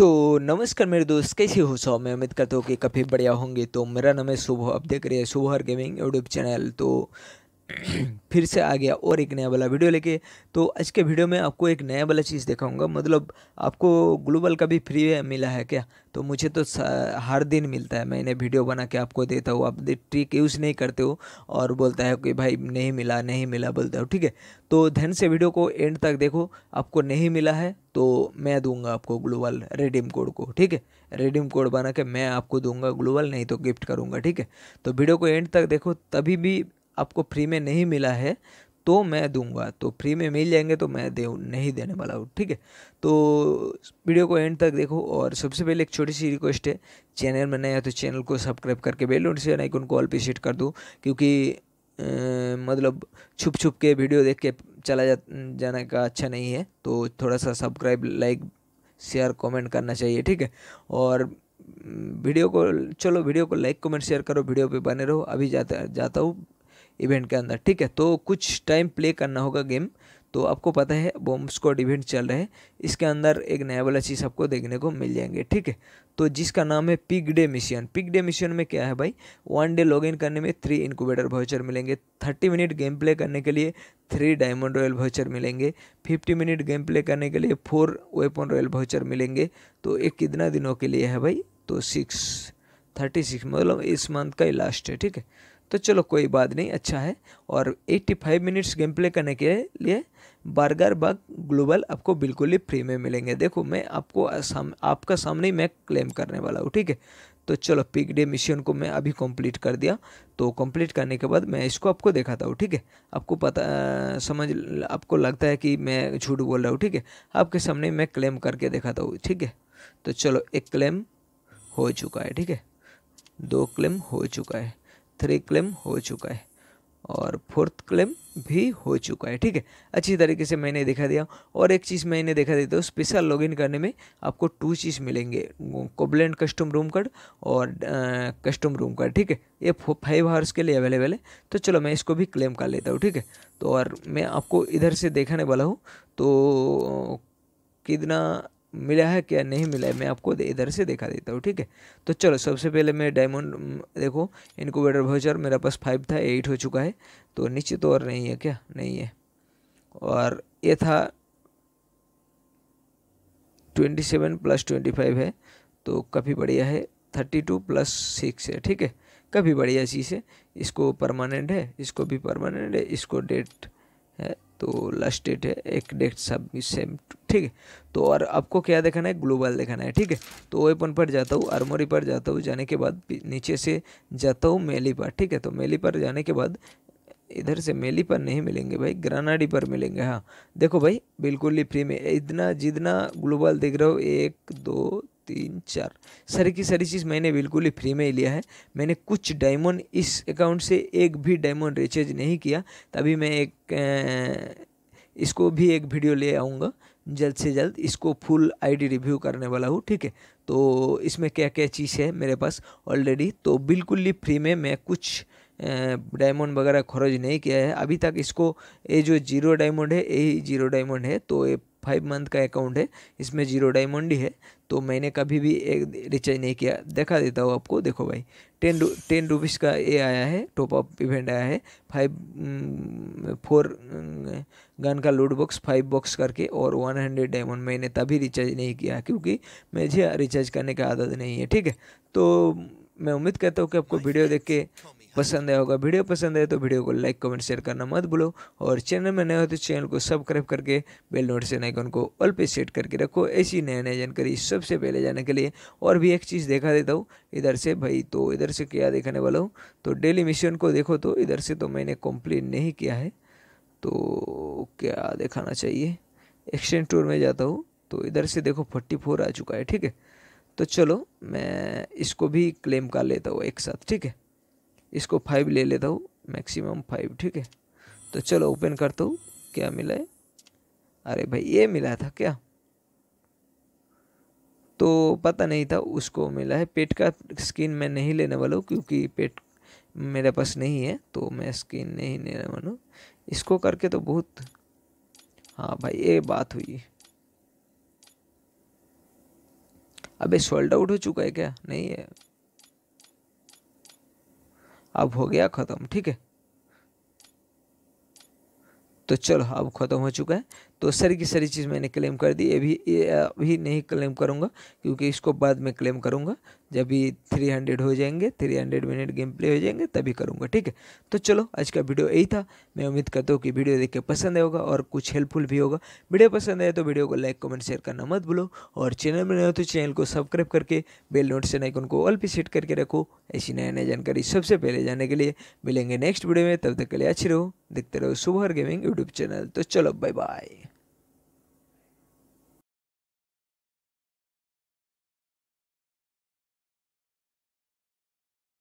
तो नमस्कार मेरे दोस्त कैसे हो सब मैं उम्मीद करता हूँ कि काफ़ी बढ़िया होंगे तो मेरा नाम है शुभ आप देख रहे हैं शुभ हर गेमिंग यूट्यूब चैनल तो फिर से आ गया और एक नया वाला वीडियो लेके तो आज के वीडियो में आपको एक नया वाला चीज़ दिखाऊंगा मतलब आपको ग्लोबल का भी फ्री मिला है क्या तो मुझे तो हर दिन मिलता है मैंने वीडियो बना के आपको देता हूँ आप दे ट्रिक यूज़ नहीं करते हो और बोलता है कि भाई नहीं मिला नहीं मिला बोलता हो ठीक है तो ध्यान से वीडियो को एंड तक देखो आपको नहीं मिला है तो मैं दूंगा आपको ग्लोबल रेडीम कोड को ठीक है रेडीम कोड बना के मैं आपको दूंगा ग्लोबल नहीं तो गिफ्ट करूंगा ठीक है तो वीडियो को एंड तक देखो तभी भी आपको फ्री में नहीं मिला है तो मैं दूंगा तो फ्री में मिल जाएंगे तो मैं दे नहीं देने वाला हूँ ठीक है तो वीडियो को एंड तक देखो और सबसे पहले एक छोटी सी रिक्वेस्ट है चैनल में नया तो चैनल को सब्सक्राइब करके बेल नोटिफिकेशन आइकन को ऑल पे सेट कर दूँ क्योंकि ए, मतलब छुप छुप के वीडियो देख के चला जा जाने का अच्छा नहीं है तो थोड़ा सा सब्सक्राइब लाइक शेयर कॉमेंट करना चाहिए ठीक है और वीडियो को चलो वीडियो को लाइक कॉमेंट शेयर करो वीडियो पर बने रहो अभी जाता जाता हूँ इवेंट के अंदर ठीक है तो कुछ टाइम प्ले करना होगा गेम तो आपको पता है बॉम्ब स्कॉट इवेंट चल रहे हैं इसके अंदर एक नया वाला चीज़ आपको देखने को मिल जाएंगे ठीक है तो जिसका नाम है pig day mission pig day mission में क्या है भाई वन डे लॉगिन करने में थ्री इनकोबेटर वाउचर मिलेंगे थर्टी मिनट गेम प्ले करने के लिए थ्री डायमंड रॉयल वाउचर मिलेंगे फिफ्टी मिनट गेम प्ले करने के लिए फोर वेपन रॉयल वाउचर मिलेंगे तो एक कितना दिनों के लिए है भाई तो सिक्स थर्टी सिक्स मतलब इस मंथ का ही लास्ट है ठीक है तो चलो कोई बात नहीं अच्छा है और 85 मिनट्स गेम प्ले करने के लिए बर्गर बाग ग्लोबल आपको बिल्कुल ही फ्री में मिलेंगे देखो मैं आपको साम, आपका सामने ही मैं क्लेम करने वाला हूँ ठीक है तो चलो पिक डे मिशन को मैं अभी कंप्लीट कर दिया तो कंप्लीट करने के बाद मैं इसको आपको दिखाता हूँ ठीक है आपको पता आ, समझ आपको लगता है कि मैं झूठ बोल रहा हूँ ठीक है आपके सामने मैं क्लेम करके दिखाता हूँ ठीक है तो चलो एक क्लेम हो चुका है ठीक है दो क्लेम हो चुका है थ्री क्लेम हो चुका है और फोर्थ क्लेम भी हो चुका है ठीक है अच्छी तरीके से मैंने देखा दिया और एक चीज़ मैंने देखा देता हूँ स्पेशल लॉगिन करने में आपको टू चीज़ मिलेंगे कोबलेंड कस्टम रूम कार्ड और कस्टम रूम कार्ड ठीक है ये फाइव हावर्स के लिए अवेलेबल है तो चलो मैं इसको भी क्लेम कर लेता हूँ ठीक है तो और मैं आपको इधर से देखाने वाला हूँ तो कितना मिला है क्या नहीं मिला है मैं आपको इधर से दिखा देता हूँ ठीक है तो चलो सबसे पहले मैं डायमंड देखो इनकोवेटर वाउचर मेरा पास फाइव था एट हो चुका है तो नीचे तो और नहीं है क्या नहीं है और ये था twenty seven plus twenty five है तो काफ़ी बढ़िया है थर्टी टू प्लस सिक्स है ठीक है काफ़ी बढ़िया चीज़ है इसको परमानेंट है इसको भी परमानेंट है इसको डेट है तो लास्ट डेट है एक डेट सब सेम ठीक है तो और आपको क्या देखना है ग्लोबल देखना है ठीक है तो वेपन पर जाता हूँ आर्मोरी पर जाता हूँ जाने के बाद नीचे से जाता हूँ मेली पर ठीक है तो मेली पर जाने के बाद इधर से मेली पर नहीं मिलेंगे भाई ग्रानाडी पर मिलेंगे हाँ देखो भाई बिल्कुल ही फ्री में इतना जितना ग्लोबल देख रहे हो एक दो तीन चार सारी की सारी चीज़ मैंने बिल्कुल ही फ्री में ही लिया है मैंने कुछ डायमंड इस अकाउंट से एक भी डायमंड रिचार्ज नहीं किया तभी मैं एक इसको भी एक वीडियो ले आऊँगा जल्द से जल्द इसको फुल आईडी रिव्यू करने वाला हूँ ठीक है तो इसमें क्या क्या चीज़ है मेरे पास ऑलरेडी तो बिल्कुल ही फ्री में मैं कुछ डायमंड वगैरह खर्च नहीं किया है अभी तक इसको ये जो जीरो डायमंड है यही जीरो डायमंड है तो ये फाइव मंथ का अकाउंट है इसमें जीरो डायमंड है तो मैंने कभी भी एक रिचार्ज नहीं किया देखा देता हूँ आपको देखो भाई टेन टेन रुपीज़ का ये आया है टॉप अप इवेंट आया है फाइव फोर गन का लूट बॉक्स फाइव बॉक्स करके और वन हंड्रेड डायमंड मैंने तभी रिचार्ज नहीं किया क्योंकि मुझे रिचार्ज करने का आदत नहीं है ठीक है तो मैं उम्मीद करता हूँ कि आपको वीडियो देख के पसंद आया होगा वीडियो पसंद आए तो वीडियो को लाइक कमेंट शेयर करना मत भूलो और चैनल में नए हो तो चैनल को सब्सक्राइब करके बेल नोटिफिकेशन आइकन को ऑल पे सेट करके रखो ऐसी नया नए जानकारी सबसे पहले जाने के लिए और भी एक चीज़ देखा देता हूँ इधर से भाई तो इधर से क्या देखाने वाला हूँ तो डेली मिशन को देखो तो इधर से तो मैंने कंप्लीट नहीं किया है तो क्या दिखाना चाहिए एक्सटेंड टूर में जाता हूँ तो इधर से देखो फोर्टी फोर आ चुका है ठीक है तो चलो मैं इसको भी क्लेम कर लेता हूँ एक साथ ठीक है इसको फाइव ले लेता हूँ मैक्सिमम फाइव ठीक है तो चलो ओपन करता हूँ क्या मिला है अरे भाई ये मिला था क्या तो पता नहीं था उसको मिला है पेट का स्किन मैं नहीं लेने वाला हूँ क्योंकि पेट मेरे पास नहीं है तो मैं स्किन नहीं लेने वाला हूँ इसको करके तो बहुत हाँ भाई ये बात हुई अबे सोल्ड आउट हो चुका है क्या नहीं है अब हो गया ख़त्म ठीक है तो चलो अब ख़त्म हो चुका है तो सर की सारी चीज़ मैंने क्लेम कर दी अभी अभी नहीं क्लेम करूँगा क्योंकि इसको बाद में क्लेम करूँगा जब भी थ्री हंड्रेड हो जाएंगे three hundred minute game play हो जाएंगे तभी करूँगा ठीक है तो चलो आज का वीडियो यही था मैं उम्मीद करता हूँ कि वीडियो देख के पसंद आएगा और कुछ हेल्पफुल भी होगा वीडियो पसंद आए तो वीडियो को लाइक कमेंट शेयर करना मत भूलो और चैनल में नए हो तो चैनल को सब्सक्राइब करके बेल नोटिफिकेशन आइकन को ऑल पे सेट करके रखो ऐसी नया नया जानकारी सबसे पहले जानने के लिए मिलेंगे नेक्स्ट वीडियो में तब तक के लिए अच्छे रहो देखते रहो सुभर गेमिंग यूट्यूब चैनल तो चलो बाय बाय